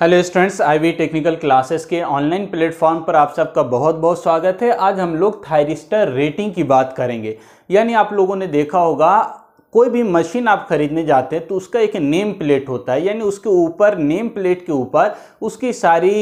hello students IV technical classes के online platform पर आप सबका बहुत बहुत स्वागत है आज हम लोग थायरिस्टर रेटिंग की बात करेंगे यानी आप लोगों ने देखा होगा कोई भी मशीन आप खरीदने जाते हैं तो उसका एक नेम प्लेट होता है यानी उसके ऊपर नेम प्लेट के ऊपर उसकी सारी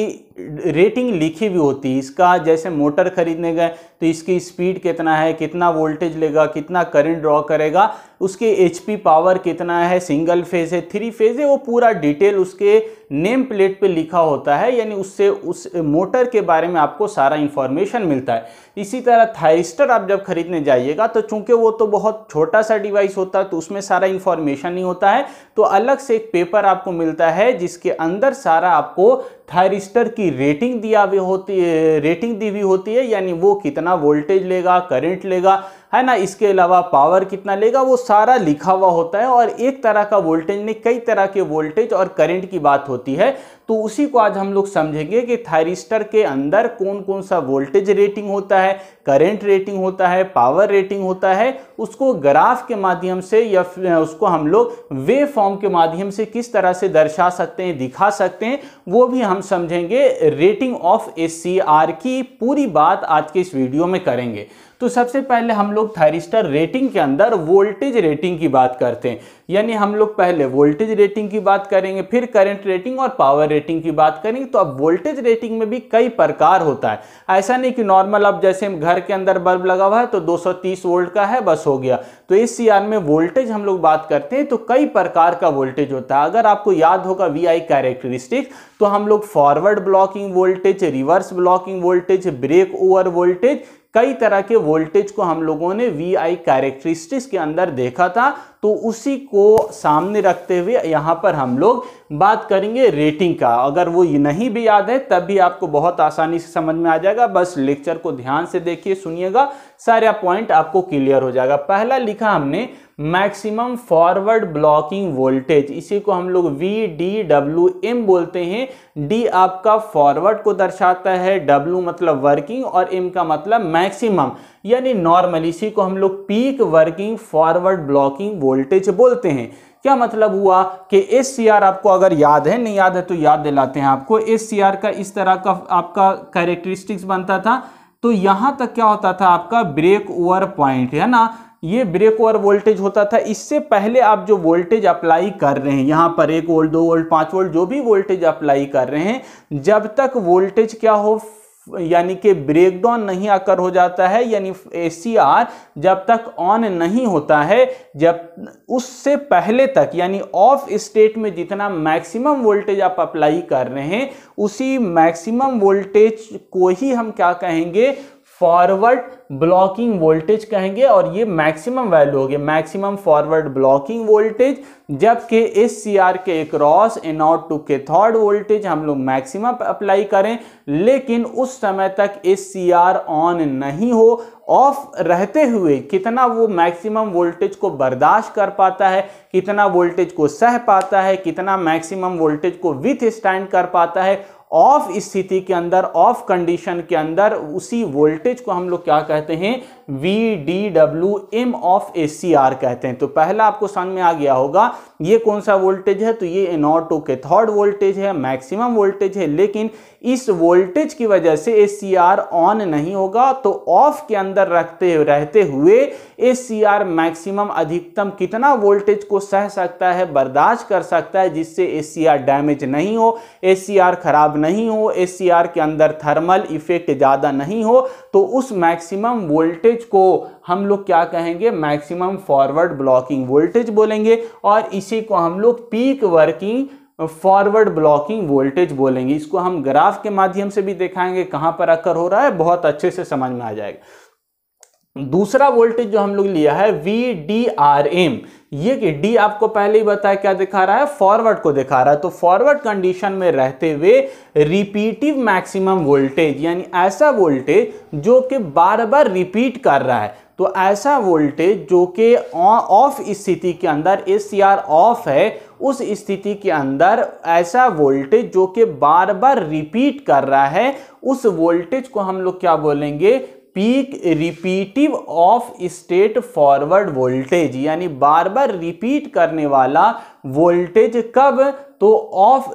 रेटिंग लिखी भी होती है इसका जैसे मोटर खरीदने गए तो इसकी स्पीड कितना है कितना वोल्टेज लेगा कितना करंट ड्रॉ करेगा उसके एचपी पावर कितना है सिंगल फेज है थ्री फेज है वो पूरा डिटेल उसके नेम प्लेट पे लिखा होता है यानी उससे उस मोटर के बारे में आपको सारा इन्फॉर्मेशन मिलता है इसी तरह थायरिस्टर आप जब खरीदने जाइएगा तो चूंकि वो तो बहुत छोटा सा डिवाइस होता है तो उसमें सारा इन्फॉर्मेशन ही होता है तो अलग से एक पेपर आपको मिलता है जिसके अंदर सारा आपको थायरिस्टर की रेटिंग दिया हुई होती है रेटिंग दी हुई होती है यानी वो कितना वोल्टेज लेगा करंट लेगा है ना इसके अलावा पावर कितना लेगा वो सारा लिखा हुआ होता है और एक तरह का वोल्टेज में कई तरह के वोल्टेज और करंट की बात होती है तो उसी को आज हम लोग समझेंगे कि थायरिस्टर के अंदर कौन कौन सा वोल्टेज रेटिंग होता है करंट रेटिंग होता है पावर रेटिंग होता है उसको ग्राफ के माध्यम से या उसको हम लोग वे फॉर्म के माध्यम से किस तरह से दर्शा सकते हैं दिखा सकते हैं वो भी हम समझेंगे रेटिंग ऑफ एस की पूरी बात आज के इस वीडियो में करेंगे तो सबसे पहले हम लोग थायरिस्टर रेटिंग के अंदर वोल्टेज रेटिंग की बात करते हैं यानी हम लोग पहले वोल्टेज रेटिंग की बात करेंगे फिर करंट रेटिंग और पावर रेटिंग की बात करेंगे तो अब वोल्टेज रेटिंग में भी कई प्रकार होता है ऐसा नहीं कि नॉर्मल अब जैसे घर के अंदर बल्ब लगा हुआ है तो 230 वोल्ट का है बस हो गया तो इस सीआर में वोल्टेज हम लोग बात करते हैं तो कई प्रकार का वोल्टेज होता है अगर आपको याद होगा वी आई तो हम लोग forward blocking voltage reverse blocking voltage break over voltage कई तरह के वोल्टेज को हम लोगों ने वी आई कैरेक्टरिस्टिक्स के अंदर देखा था तो उसी को सामने रखते हुए यहाँ पर हम लोग बात करेंगे रेटिंग का अगर वो नहीं भी याद है तब भी आपको बहुत आसानी से समझ में आ जाएगा बस लेक्चर को ध्यान से देखिए सुनिएगा सारा पॉइंट आपको क्लियर हो जाएगा पहला लिखा हमने मैक्सिमम फॉरवर्ड ब्लॉकिंग वोल्टेज इसी को हम लोग वी डी डब्ल्यू एम बोलते हैं डी आपका फॉरवर्ड को दर्शाता है डब्ल्यू मतलब वर्किंग और एम का मतलब मैक्सिमम यानी नॉर्मल इसी को हम लोग peak working forward blocking voltage बोलते हैं क्या मतलब हुआ कि एस सी आर आपको अगर याद है नहीं याद है तो याद दिलाते हैं आपको एस सी आर का इस तरह का आपका कैरेक्टरिस्टिक्स बनता था तो यहाँ तक क्या होता था आपका ब्रेक ओवर पॉइंट है ना ये ब्रेक ओवर वोल्टेज होता था इससे पहले आप जो वोल्टेज अप्लाई कर रहे हैं यहाँ पर एक वोल्ट दो वोल्ट पाँच वोल्ट जो भी वोल्टेज अप्लाई कर रहे हैं जब तक वोल्टेज क्या हो यानी कि ब्रेकडाउन नहीं आकर हो जाता है यानी ए जब तक ऑन नहीं होता है जब उससे पहले तक यानी ऑफ स्टेट में जितना मैक्सिमम वोल्टेज आप अप्लाई कर रहे हैं उसी मैक्सिमम वोल्टेज को ही हम क्या कहेंगे फॉरवर्ड ब्लॉकिंग वोल्टेज कहेंगे और ये मैक्सिमम वैल्यू होगी मैक्सिमम फॉरवर्ड ब्लॉकिंग वोल्टेज जबकि इस सी आर के cross anode to cathode voltage हम लोग मैक्सिमम अप्लाई करें लेकिन उस समय तक इस सी आर ऑन नहीं हो ऑफ रहते हुए कितना वो मैक्सिमम वोल्टेज को बर्दाश्त कर पाता है कितना वोल्टेज को सह पाता है कितना मैक्सिमम वोल्टेज को विथ स्टैंड कर पाता है ऑफ स्थिति के अंदर ऑफ कंडीशन के अंदर उसी वोल्टेज को हम लोग क्या कहते हैं V D W M of A C R कहते हैं तो पहला आपको समझ में आ गया होगा ये कौन सा वोल्टेज है तो ये एनोटो थर्ड वोल्टेज है मैक्सिमम वोल्टेज है लेकिन इस वोल्टेज की वजह से ए सी आर ऑन नहीं होगा तो ऑफ के अंदर रखते रहते हुए ए सी आर मैक्सिमम अधिकतम कितना वोल्टेज को सह सकता है बर्दाश्त कर सकता है जिससे ए सी आर डैमेज नहीं हो ए सी आर खराब नहीं हो ए सी आर के अंदर थर्मल इफेक्ट ज़्यादा नहीं हो तो उस मैक्सिमम वोल्टेज वोल्टेज को हम लोग क्या कहेंगे मैक्सिमम फॉरवर्ड ब्लॉकिंग वोल्टेज बोलेंगे और इसी को हम लोग peak working forward blocking voltage बोलेंगे इसको हम ग्राफ के माध्यम से भी दिखाएंगे कहाँ पर आकर हो रहा है बहुत अच्छे से समझ में आ जाएगा दूसरा वोल्टेज जो हम लोग लिया है वी डी आर एम ये कि डी आपको पहले ही बताया क्या दिखा रहा है फॉरवर्ड को दिखा रहा है तो फॉरवर्ड कंडीशन में रहते हुए रिपीटिव मैक्सिमम वोल्टेज यानी ऐसा वोल्टेज जो कि बार बार रिपीट कर रहा है तो ऐसा वोल्टेज जो कि ऑफ स्थिति के अंदर ए सी आर ऑफ है उस स्थिति के अंदर ऐसा वोल्टेज जो कि बार बार रिपीट कर रहा है उस वोल्टेज को हम लोग क्या बोलेंगे peak repetitive off state forward voltage यानी बार बार रिपीट करने वाला वोल्टेज कब तो ऑफ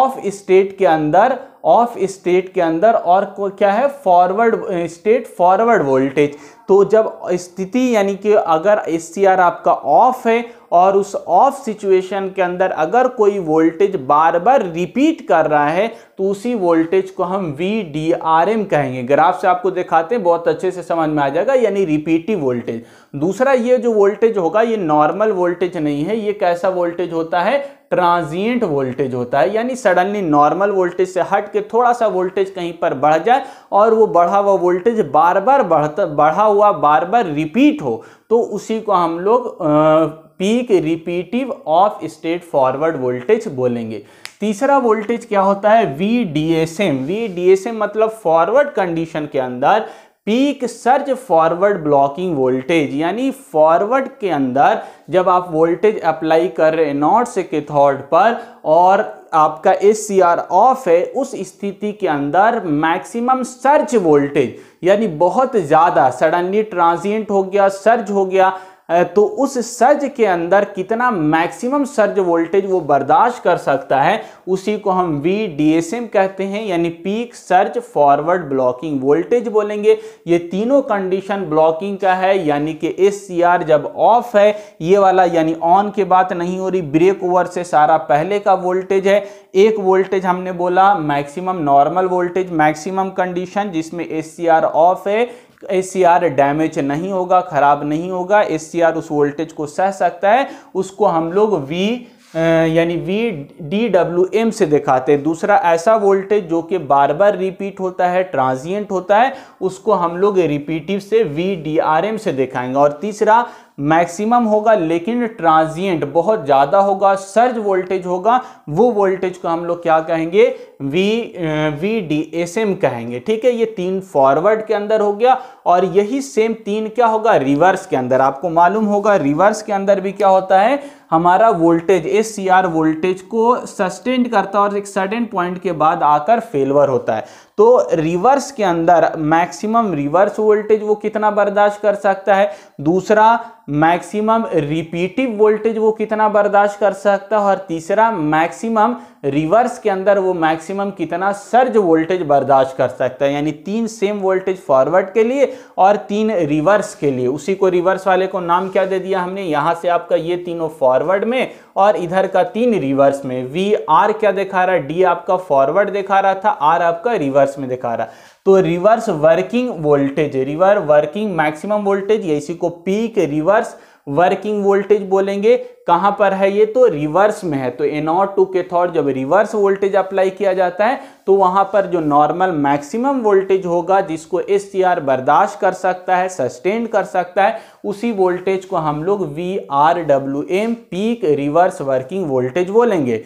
ऑफ स्टेट के अंदर ऑफ स्टेट के अंदर और क्या है फॉरवर्ड स्टेट फॉरवर्ड वोल्टेज तो जब स्थिति यानी कि अगर एस आपका ऑफ है और उस ऑफ सिचुएशन के अंदर अगर कोई वोल्टेज बार बार रिपीट कर रहा है तो उसी वोल्टेज को हम वी डी आर एम कहेंगे ग्राफ से आपको दिखाते हैं बहुत अच्छे से समझ में आ जाएगा यानी रिपीटिव वोल्टेज दूसरा ये जो वोल्टेज होगा ये नॉर्मल वोल्टेज नहीं है ये कैसा वोल्टेज होता है ट्रांजिएंट वोल्टेज होता है यानी सडनली नॉर्मल वोल्टेज से हट के थोड़ा सा वोल्टेज कहीं पर बढ़ जाए और वो बढ़ा हुआ वोल्टेज बार बार बढ़ता बढ़ा हुआ बार बार रिपीट हो तो उसी को हम लोग peak repetitive off state forward voltage बोलेंगे तीसरा वोल्टेज क्या होता है V D S M V D S M मतलब फॉरवर्ड कंडीशन के अंदर peak surge forward blocking voltage यानी फॉरवर्ड के अंदर जब आप वोल्टेज अप्लाई कर रहे हैं नॉट से के थॉर्ड पर और आपका एस सी आर ऑफ है उस स्थिति के अंदर मैक्सिमम सर्ज वोल्टेज यानी बहुत ज़्यादा सडनली ट्रांजिएंट हो गया सर्ज हो गया तो उस सर्ज के अंदर कितना मैक्सिमम सर्ज वोल्टेज वो बर्दाश्त कर सकता है उसी को हम वी डी एस एम कहते हैं यानी peak surge forward blocking voltage बोलेंगे ये तीनों कंडीशन ब्लॉकिंग का है यानी कि एस सी आर जब ऑफ है ये वाला यानी ऑन के बात नहीं हो रही ब्रेक ओवर से सारा पहले का वोल्टेज है एक वोल्टेज हमने बोला maximum normal voltage maximum condition जिसमें एस सी आर ऑफ है एसीआर डैमेज नहीं होगा ख़राब नहीं होगा एस उस वोल्टेज को सह सकता है उसको हम लोग वी यानी वी डी डब्ल्यू एम से दिखाते हैं दूसरा ऐसा वोल्टेज जो कि बार बार रिपीट होता है ट्रांजिएंट होता है उसको हम लोग रिपीटिव से वी डी आर एम से दिखाएंगे और तीसरा मैक्सिमम होगा लेकिन ट्रांजिएंट बहुत ज़्यादा होगा सर्ज वोल्टेज होगा वो वोल्टेज को हम लोग क्या कहेंगे V V D S M कहेंगे ठीक है ये तीन फॉरवर्ड के अंदर हो गया और यही सेम तीन क्या होगा रिवर्स के अंदर आपको मालूम होगा रिवर्स के अंदर भी क्या होता है हमारा voltage S C R voltage को सस्टेन करता है और एक सडन पॉइंट के बाद आकर फेलवर होता है तो रिवर्स के अंदर मैक्सिमम रिवर्स वोल्टेज वो कितना बर्दाश्त कर सकता है दूसरा मैक्सिमम रिपीटिव वोल्टेज वो कितना बर्दाश्त कर सकता है और तीसरा मैक्सिमम रिवर्स के अंदर वो मैक्सिमम कितना सर्ज वोल्टेज बर्दाश्त कर सकता है यानी तीन सेम वोल्टेज फॉरवर्ड के लिए और तीन रिवर्स के लिए उसी को रिवर्स वाले को नाम क्या दे दिया हमने यहाँ से आपका ये तीनों फॉरवर्ड में और इधर का तीन रिवर्स में वी आर क्या दिखा रहा डी आपका फॉरवर्ड दिखा रहा था आर आपका रिवर्स में दिखा रहा तो reverse working voltage reverse working maximum voltage या इसी को पीक रिवर्स वर्किंग वोल्टेज बोलेंगे कहां पर है ये तो रिवर्स में है तो एनॉट टू के कैथोड जब रिवर्स वोल्टेज अप्लाई किया जाता है तो वहां पर जो नॉर्मल मैक्सिमम वोल्टेज होगा जिसको एस बर्दाश्त कर सकता है सस्टेन कर सकता है उसी वोल्टेज को हम लोग V R W M peak reverse working voltage बोलेंगे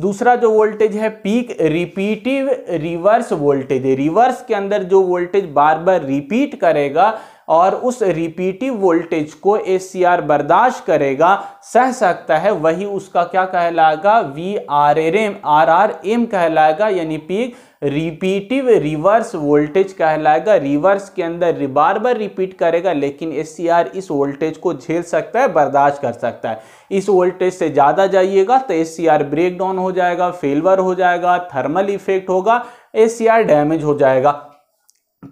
दूसरा जो वोल्टेज है peak repetitive reverse voltage reverse के अंदर जो वोल्टेज बार बार रिपीट करेगा और उस रिपीटिव वोल्टेज को एस बर्दाश्त करेगा सह सकता है वही उसका क्या कहलाएगा V R R M R R M कहलाएगा यानी पीक रिपीटिव रिवर्स वोल्टेज कहलाएगा रिवर्स के अंदर बार बार रिपीट करेगा लेकिन एस इस वोल्टेज को झेल सकता है बर्दाश्त कर सकता है इस वोल्टेज से ज़्यादा जाइएगा तो एस ब्रेक डाउन हो जाएगा फेलवर हो जाएगा थर्मल इफेक्ट होगा एस डैमेज हो जाएगा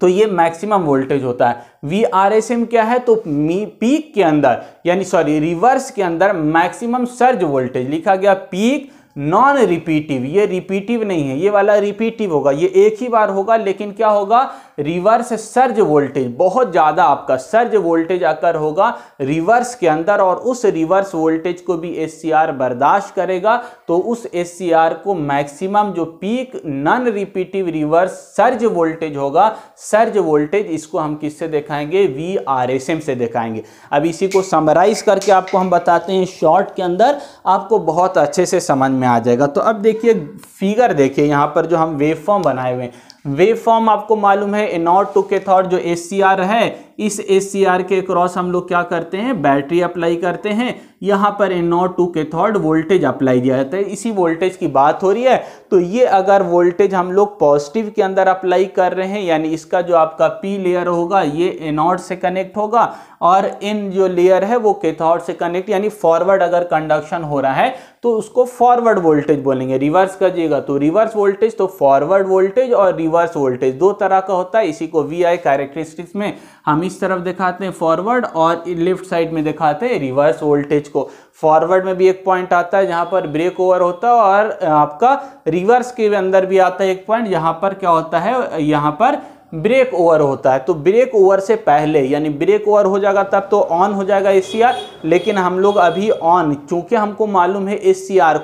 तो ये मैक्सिमम वोल्टेज होता है वी आर एस एम क्या है तो पीक के अंदर यानी सॉरी रिवर्स के अंदर मैक्सिमम सर्ज वोल्टेज लिखा गया पीक नॉन रिपीटिव ये रिपीटिव नहीं है ये वाला रिपीटिव होगा ये एक ही बार होगा लेकिन क्या होगा रिवर्स सर्ज वोल्टेज बहुत ज़्यादा आपका सर्ज वोल्टेज आकर होगा रिवर्स के अंदर और उस रिवर्स वोल्टेज को भी एस बर्दाश्त करेगा तो उस एस को मैक्सिमम जो peak non repetitive reverse surge voltage होगा सर्ज वोल्टेज इसको हम किससे दिखाएंगे वी आर एस एम से दिखाएंगे अब इसी को समराइज करके आपको हम बताते हैं शॉर्ट के अंदर आपको बहुत अच्छे से समझ में में आ जाएगा तो अब देखिए फिगर देखिए यहाँ पर जो हम वेव फॉर्म बनाए हुए हैं वेव फॉर्म आपको मालूम है इनॉट टू के थॉट जो एस है इस एस के क्रॉस हम लोग क्या करते हैं बैटरी अप्लाई करते हैं यहाँ पर इन नॉट टू थर्ड वोल्टेज अप्लाई किया जाता है इसी वोल्टेज की बात हो रही है तो ये अगर वोल्टेज हम लोग पॉजिटिव के अंदर अप्लाई कर रहे हैं यानी इसका जो आपका पी लेयर होगा ये एनॉड से कनेक्ट होगा और इन जो लेयर है वो कैथोड से कनेक्ट यानी फॉरवर्ड अगर कंडक्शन हो रहा है तो उसको फॉरवर्ड वोल्टेज बोलेंगे रिवर्स करिएगा तो रिवर्स वोल्टेज तो फॉरवर्ड वोल्टेज और रिवर्स वोल्टेज दो तरह का होता है इसी को वी आई कैरेक्टरिस्टिक्स में हम इस तरफ दिखाते हैं फॉरवर्ड और लेफ्ट साइड में दिखाते हैं रिवर्स वोल्टेज को फॉरवर्ड में भी एक पॉइंट आता है जहां पर ब्रेक ओवर होता है और आपका रिवर्स के अंदर भी आता है एक पॉइंट यहाँ पर क्या होता है यहां पर ब्रेक ओवर होता है तो ब्रेक ओवर से पहले यानी ब्रेक ओवर हो जाएगा तब तो ऑन हो जाएगा ए लेकिन हम लोग अभी ऑन क्योंकि हमको मालूम है ए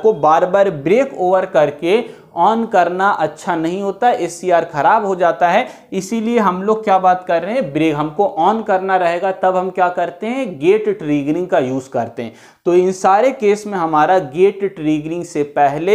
को बार बार ब्रेक ओवर करके ऑन करना अच्छा नहीं होता एस खराब हो जाता है इसीलिए हम लोग क्या बात कर रहे हैं ब्रेक हमको ऑन करना रहेगा तब हम क्या करते हैं गेट ट्रिगरिंग का यूज़ करते हैं तो इन सारे केस में हमारा गेट ट्रिगरिंग से पहले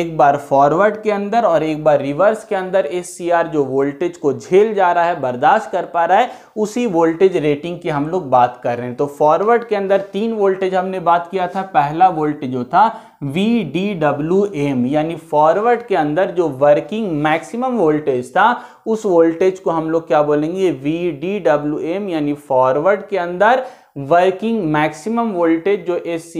एक बार फॉरवर्ड के अंदर और एक बार रिवर्स के अंदर एस जो वोल्टेज को झेल जा रहा है बर्दाश्त कर पा रहा है उसी वोल्टेज रेटिंग की हम लोग बात कर रहे हैं तो फॉरवर्ड के अंदर तीन वोल्टेज हमने बात किया था पहला वोल्टेज जो था वी डी डब्ल्यू एम यानी फॉरवर्ड के अंदर जो वर्किंग मैक्सिमम वोल्टेज था उस वोल्टेज को हम लोग क्या बोलेंगे वी डी डब्ल्यू एम यानी फॉरवर्ड के अंदर वर्किंग मैक्सिमम वोल्टेज जो एस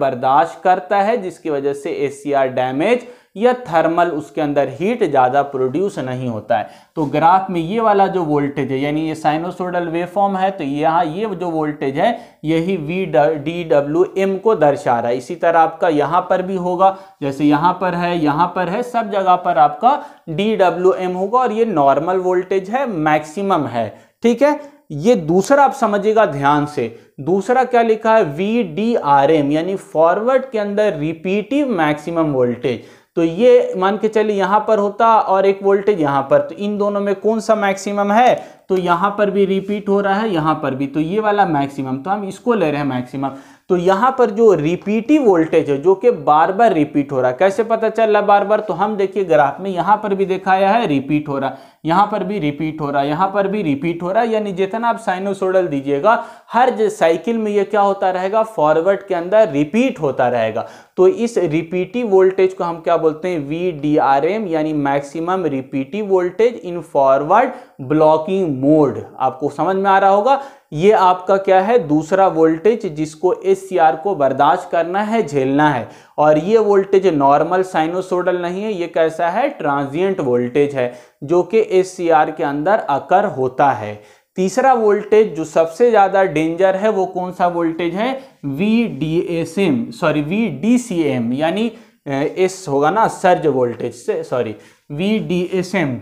बर्दाश्त करता है जिसकी वजह से एस डैमेज या थर्मल उसके अंदर हीट ज़्यादा प्रोड्यूस नहीं होता है तो ग्राफ में ये वाला जो वोल्टेज है यानी ये साइनोसोडल वेवफॉर्म है तो यहाँ ये जो वोल्टेज है यही वी डी डब्ल्यू एम को दर्शा रहा है इसी तरह आपका यहाँ पर भी होगा जैसे यहाँ पर है यहाँ पर है सब जगह पर आपका डी डब्ल्यू एम होगा और ये नॉर्मल वोल्टेज है मैक्सिमम है ठीक है ये दूसरा आप समझिएगा ध्यान से दूसरा क्या लिखा है वी डी आर एम यानी फॉरवर्ड के अंदर रिपीटिव मैक्सिमम वोल्टेज तो ये मान के चलिए यहाँ पर होता और एक वोल्टेज यहाँ पर तो इन दोनों में कौन सा मैक्सिमम है तो यहाँ पर भी रिपीट हो रहा है यहाँ पर भी तो ये वाला मैक्सिमम तो हम इसको ले रहे हैं मैक्सिमम तो यहां पर जो रिपीटी वोल्टेज है जो कि बार बार रिपीट हो रहा है कैसे पता चल रहा बार बार तो हम देखिए ग्राफ में यहां पर भी दिखाया है रिपीट हो रहा है यहां पर भी रिपीट हो रहा है यहां पर भी रिपीट हो रहा है यानी जितना आप साइनोसोडल दीजिएगा हर साइकिल में ये क्या होता रहेगा फॉरवर्ड के अंदर रिपीट होता रहेगा तो इस रिपीटी वोल्टेज को हम क्या बोलते हैं वी डी आर एम यानी maximum repetitive voltage in forward blocking mode आपको समझ में आ रहा होगा ये आपका क्या है दूसरा वोल्टेज जिसको एस को बर्दाश्त करना है झेलना है और ये वोल्टेज नॉर्मल साइनोसोडल नहीं है ये कैसा है ट्रांजिएंट वोल्टेज है जो कि एस के अंदर अकर होता है तीसरा वोल्टेज जो सबसे ज़्यादा डेंजर है वो कौन सा वोल्टेज है V D S M sorry V D C M यानी एस होगा ना सर्ज वोल्टेज से sorry V D S M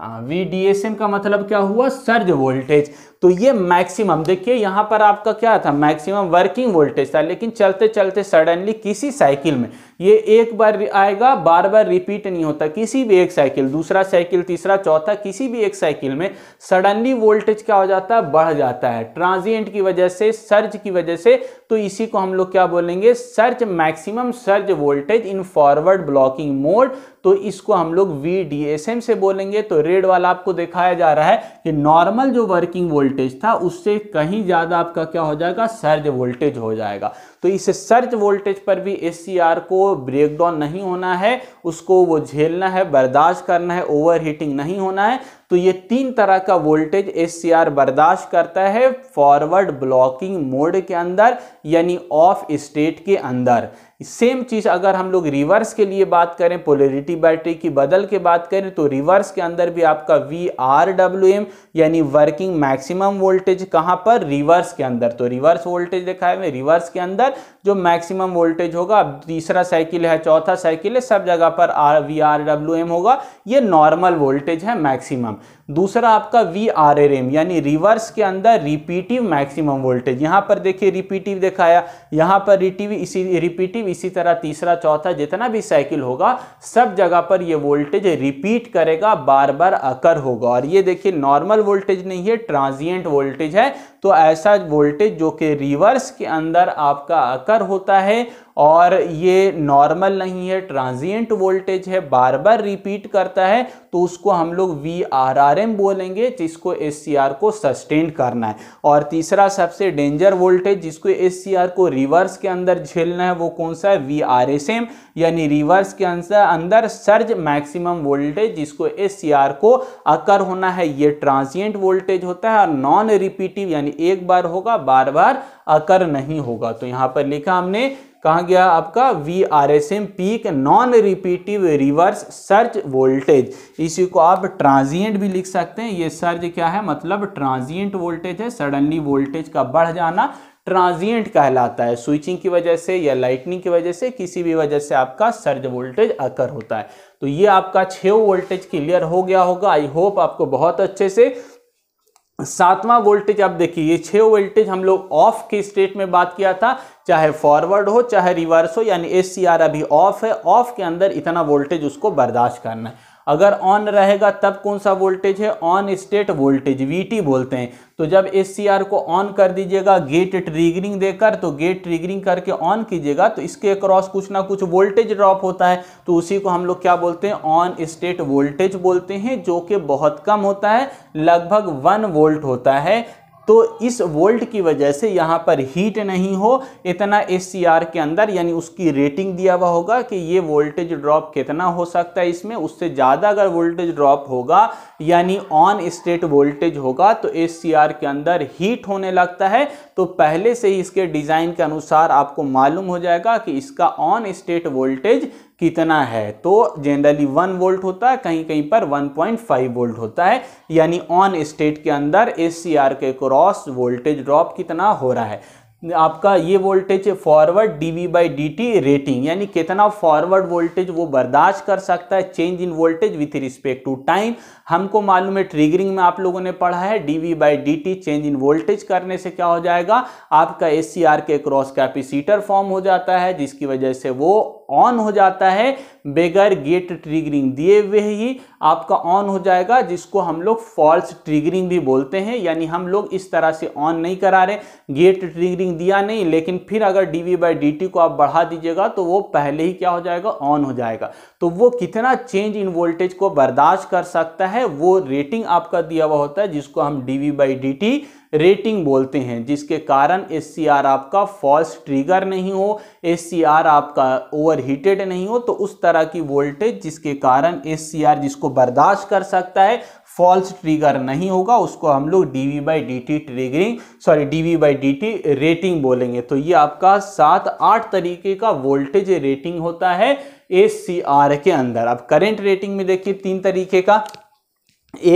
VDSM हाँ, का मतलब क्या हुआ सर्ज वोल्टेज तो ये मैक्सिमम देखिए यहाँ पर आपका क्या था मैक्सिमम वर्किंग वोल्टेज था लेकिन चलते चलते सडनली किसी साइकिल में ये एक बार आएगा बार बार रिपीट नहीं होता किसी भी एक साइकिल दूसरा साइकिल तीसरा चौथा किसी भी एक साइकिल में सडनली वोल्टेज क्या हो जाता है बढ़ जाता है ट्रांजिएंट की वजह से सर्ज की वजह से तो इसी को हम लोग क्या बोलेंगे surge maximum surge voltage in forward blocking mode तो इसको हम लोग वी से बोलेंगे तो रेड वाला आपको दिखाया जा रहा है कि नॉर्मल जो वर्किंग वोल्टेज था उससे कहीं ज़्यादा आपका क्या हो जाएगा सर्ज वोल्टेज हो जाएगा तो इस सर्ज वोल्टेज पर भी एस को ब्रेकडाउन नहीं होना है उसको वो झेलना है बर्दाश्त करना है ओवरहीटिंग नहीं होना है तो ये तीन तरह का वोल्टेज एस बर्दाश्त करता है फॉरवर्ड ब्लॉकिंग मोड के अंदर यानी ऑफ स्टेट के अंदर सेम चीज़ अगर हम लोग रिवर्स के लिए बात करें पोलरिटी बैटरी की बदल के बात करें तो रिवर्स के अंदर भी आपका वी आर डब्ल्यू एम यानी वर्किंग मैक्सिमम वोल्टेज कहां पर रिवर्स के अंदर तो रिवर्स वोल्टेज देखा है रिवर्स के अंदर जो मैक्सिमम वोल्टेज होगा अब तीसरा साइकिल है चौथा साइकिल है सब जगह पर R V R W M होगा ये नॉर्मल वोल्टेज है मैक्सिमम दूसरा आपका वी आर एर एम यानी रिवर्स के अंदर रिपीटिव मैक्सिमम वोल्टेज यहां पर देखिए रिपीटिव दिखाया यहां पर रिटिव इसी रिपीटिव इसी तरह तीसरा चौथा जितना भी साइकिल होगा सब जगह पर ये वोल्टेज रिपीट करेगा बार बार अकर होगा और ये देखिए नॉर्मल वोल्टेज नहीं है ट्रांजिएंट वोल्टेज है तो ऐसा वोल्टेज जो कि रिवर्स के अंदर आपका अकर होता है और ये नॉर्मल नहीं है ट्रांजिएंट वोल्टेज है बार बार रिपीट करता है तो उसको हम लोग वी आर आर एम बोलेंगे जिसको एस सी आर को सस्टेन करना है और तीसरा सबसे डेंजर वोल्टेज जिसको एस सी आर को रिवर्स के अंदर झेलना है वो कौन सा है वी आर एस एम यानी रिवर्स के अंदर अंदर सर्ज मैक्सिमम वोल्टेज जिसको एस सी आर को अकर होना है ये ट्रांजिएंट वोल्टेज होता है और नॉन रिपीटिव यानी एक बार होगा बार बार अकर नहीं होगा तो यहाँ पर लिखा हमने कहा गया आपका V R S M peak non repetitive reverse surge voltage इसी को आप ट्रांजिएंट भी लिख सकते हैं ये सर्ज क्या है मतलब ट्रांजिएंट वोल्टेज है सडनली वोल्टेज का बढ़ जाना ट्रांजिएंट कहलाता है स्विचिंग की वजह से या लाइटनिंग की वजह से किसी भी वजह से आपका सर्ज वोल्टेज अकर होता है तो ये आपका छः वोल्टेज क्लियर हो गया होगा आई होप आपको बहुत अच्छे से सातवां वोल्टेज आप देखिए ये छे वोल्टेज हम लोग ऑफ के स्टेट में बात किया था चाहे फॉरवर्ड हो चाहे रिवर्स हो यानी एस अभी ऑफ है ऑफ के अंदर इतना वोल्टेज उसको बर्दाश्त करना है अगर ऑन रहेगा तब कौन सा वोल्टेज है ऑन स्टेट वोल्टेज वी बोलते हैं तो जब एस को ऑन कर दीजिएगा गेट ट्रिगरिंग देकर तो गेट ट्रिगरिंग करके ऑन कीजिएगा तो इसके अक्रॉस कुछ ना कुछ वोल्टेज ड्रॉप होता है तो उसी को हम लोग क्या बोलते हैं ऑन स्टेट वोल्टेज बोलते हैं जो कि बहुत कम होता है लगभग वन वोल्ट होता है तो इस वोल्ट की वजह से यहाँ पर हीट नहीं हो इतना एस के अंदर यानी उसकी रेटिंग दिया हुआ होगा कि ये वोल्टेज ड्रॉप कितना हो सकता है इसमें उससे ज़्यादा अगर वोल्टेज ड्रॉप होगा यानी ऑन स्टेट वोल्टेज होगा तो एस के अंदर हीट होने लगता है तो पहले से ही इसके डिज़ाइन के अनुसार आपको मालूम हो जाएगा कि इसका ऑन स्टेट वोल्टेज कितना है तो जनरली वन वोल्ट होता है कहीं कहीं पर वन पॉइंट फाइव वोल्ट होता है यानी ऑन स्टेट के अंदर एस के क्रॉस वोल्टेज ड्रॉप कितना हो रहा है आपका ये voltage forward D V by D T rating यानी कितना फॉरवर्ड वोल्टेज वो बर्दाश्त कर सकता है change in voltage with respect to time हमको मालूम है ट्रिगरिंग में आप लोगों ने पढ़ा है D V by D T change in voltage करने से क्या हो जाएगा आपका एस सी आर के क्रॉस कैपेसिटर फॉर्म हो जाता है जिसकी वजह से वो ऑन हो जाता है बगैर गेट ट्रिगरिंग दिए हुए ही आपका ऑन हो जाएगा जिसको हम लोग फॉल्स ट्रिगरिंग भी बोलते हैं यानी हम लोग इस तरह से ऑन नहीं करा रहे गेट ट्रिगरिंग दिया नहीं लेकिन फिर अगर D V by D T को आप बढ़ा दीजिएगा तो वो पहले ही क्या हो जाएगा ऑन हो जाएगा तो वो कितना चेंज इन वोल्टेज को बर्दाश्त कर सकता है वो रेटिंग आपका दिया हुआ होता है जिसको हम D V by D T rating बोलते हैं जिसके कारण एस आपका फॉल्स ट्रिगर नहीं हो एस आपका ओवरहीटेड नहीं हो तो उस तरह की वोल्टेज जिसके कारण एस जिसको बर्दाश्त कर सकता है फॉल्स ट्रिगर नहीं होगा उसको हम लोग D V by D T triggering sorry D V by D T rating बोलेंगे तो ये आपका सात आठ तरीके का वोल्टेज रेटिंग होता है एस के अंदर अब करेंट रेटिंग में देखिए तीन तरीके का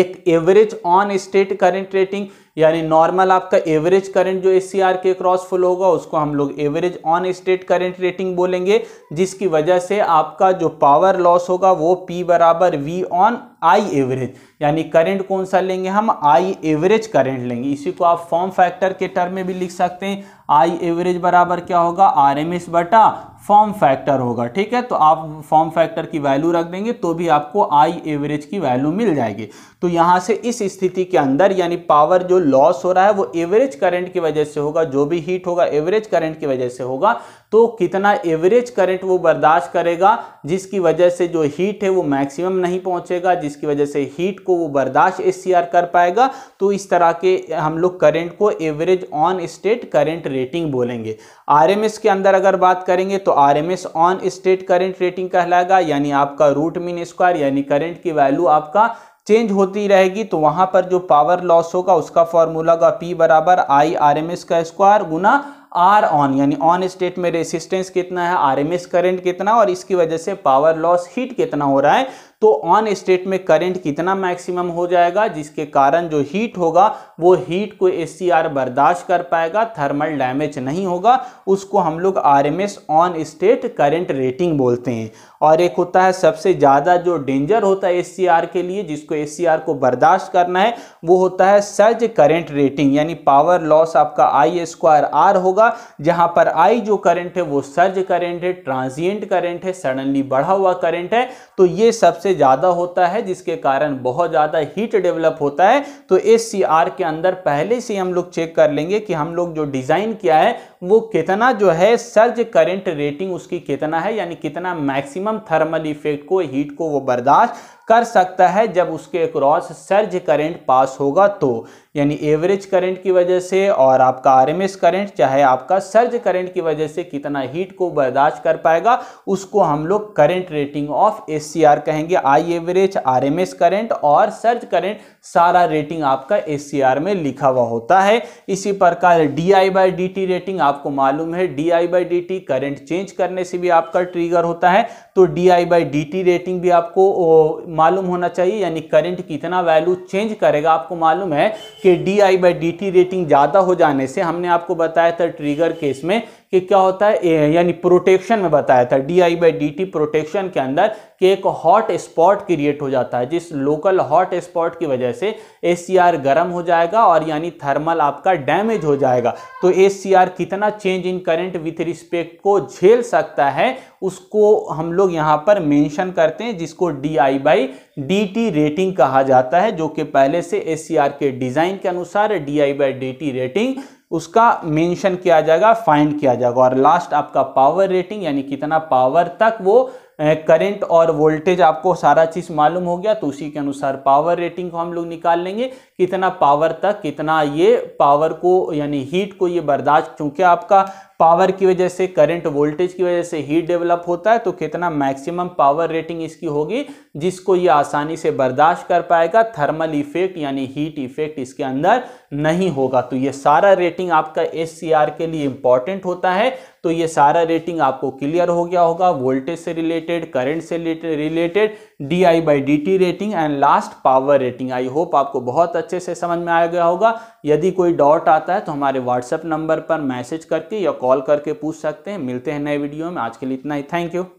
एक average on state current rating यानी नॉर्मल आपका एवरेज करंट जो एस के क्रॉस फ्लो होगा उसको हम लोग average on state current rating बोलेंगे जिसकी वजह से आपका जो पावर लॉस होगा वो पी बराबर वी ऑन आई एवरेज यानी करंट कौन सा लेंगे हम आई एवरेज करंट लेंगे इसी को आप फॉर्म फैक्टर के टर्म में भी लिख सकते हैं आई एवरेज बराबर क्या होगा आर एम एस बटा फॉर्म फैक्टर होगा ठीक है तो आप फॉर्म फैक्टर की वैल्यू रख देंगे तो भी आपको आई एवरेज की वैल्यू मिल जाएगी तो यहाँ से इस स्थिति के अंदर यानी पावर जो लॉस हो रहा है वो एवरेज करंट की वजह से होगा जो भी हीट होगा एवरेज करंट की वजह से होगा तो कितना एवरेज करंट वो बर्दाश्त करेगा जिसकी वजह से जो हीट है वो मैक्सिमम नहीं पहुंचेगा जिसकी वजह से हीट को वो बर्दाश्त एस कर पाएगा तो इस तरह के हम लोग करंट को average on state current rating बोलेंगे आर के अंदर अगर बात करेंगे तो R M S on state current rating कहलाएगा यानी आपका रूट मीन स्क्वायर यानी करेंट की वैल्यू आपका चेंज होती रहेगी तो वहां पर जो पावर लॉस होगा उसका फॉर्मूला होगा पी बराबर आई आर एम एस का स्क्वायर गुना आर ऑन यानी ऑन स्टेट में रेसिस्टेंस कितना है आरएमएस करंट कितना और इसकी वजह से पावर लॉस हीट कितना हो रहा है तो ऑन स्टेट में करंट कितना मैक्सिमम हो जाएगा जिसके कारण जो हीट होगा वो हीट को एस बर्दाश्त कर पाएगा थर्मल डैमेज नहीं होगा उसको हम लोग R on state current rating बोलते हैं और एक होता है सबसे ज़्यादा जो डेंजर होता है एस के लिए जिसको एस को बर्दाश्त करना है वो होता है सर्ज करंट रेटिंग यानी पावर लॉस आपका आई स्क्वायर आर होगा जहाँ पर आई जो करंट है वो सर्ज करंट है ट्रांजिएंट करंट है सडनली बढ़ा हुआ करंट है तो ये सबसे ज़्यादा होता है जिसके कारण बहुत ज़्यादा हीट डेवलप होता है तो एस के अंदर पहले से हम लोग चेक कर लेंगे कि हम लोग जो डिज़ाइन किया है वो कितना जो है सर्ज करंट रेटिंग उसकी कितना है यानी कितना मैक्सिमम थर्मल इफेक्ट को हीट को वो बर्दाश्त कर सकता है जब उसके क्रॉस सर्ज करंट पास होगा तो यानी एवरेज करंट की वजह से और आपका आरएमएस करंट चाहे आपका सर्ज करंट की वजह से कितना हीट को बर्दाश्त कर पाएगा उसको हम लोग करंट रेटिंग ऑफ एससीआर कहेंगे आई एवरेज आरएमएस करंट और सर्ज करंट सारा रेटिंग आपका एस में लिखा हुआ होता है इसी प्रकार D I by D T rating आपको मालूम है D I by D T current change करने से भी आपका ट्रिगर होता है तो D I by D T rating भी आपको मालूम होना चाहिए यानी करंट कितना वैल्यू चेंज करेगा आपको मालूम है कि D I by D T rating ज़्यादा हो जाने से हमने आपको बताया था ट्रिगर केस में कि क्या होता है यानी प्रोटेक्शन में बताया था D I by D T protection के अंदर कि एक हॉट स्पॉट क्रिएट हो जाता है जिस लोकल हॉट स्पॉट की वजह से ए सी आर गर्म हो जाएगा और यानी थर्मल आपका डैमेज हो जाएगा तो ए सी आर कितना change in current with respect को झेल सकता है उसको हम लोग यहाँ पर मेंशन करते हैं जिसको D I by D T rating कहा जाता है जो कि पहले से एस सी आर के डिज़ाइन के अनुसार D I by D T rating उसका मेंशन किया जाएगा फाइंड किया जाएगा और लास्ट आपका पावर रेटिंग यानी कितना पावर तक वो करंट और वोल्टेज आपको सारा चीज़ मालूम हो गया तो उसी के अनुसार पावर रेटिंग को हम लोग निकाल लेंगे कितना पावर तक कितना ये पावर को यानी हीट को ये बर्दाश्त चूँकि आपका पावर की वजह से करंट वोल्टेज की वजह से हीट डेवलप होता है तो कितना मैक्सिमम पावर रेटिंग इसकी होगी जिसको ये आसानी से बर्दाश्त कर पाएगा थर्मल इफेक्ट यानी हीट इफेक्ट इसके अंदर नहीं होगा तो ये सारा रेटिंग आपका एस के लिए इंपॉर्टेंट होता है तो ये सारा रेटिंग आपको क्लियर हो गया होगा वोल्टेज से रिलेटेड करंट से related D I by D T rating and last power rating I hope आपको बहुत अच्छे से समझ में आया गया होगा यदि कोई डाउट आता है तो हमारे व्हाट्सएप नंबर पर मैसेज करके या कॉल करके पूछ सकते हैं मिलते हैं नए वीडियो में आज के लिए इतना ही थैंक यू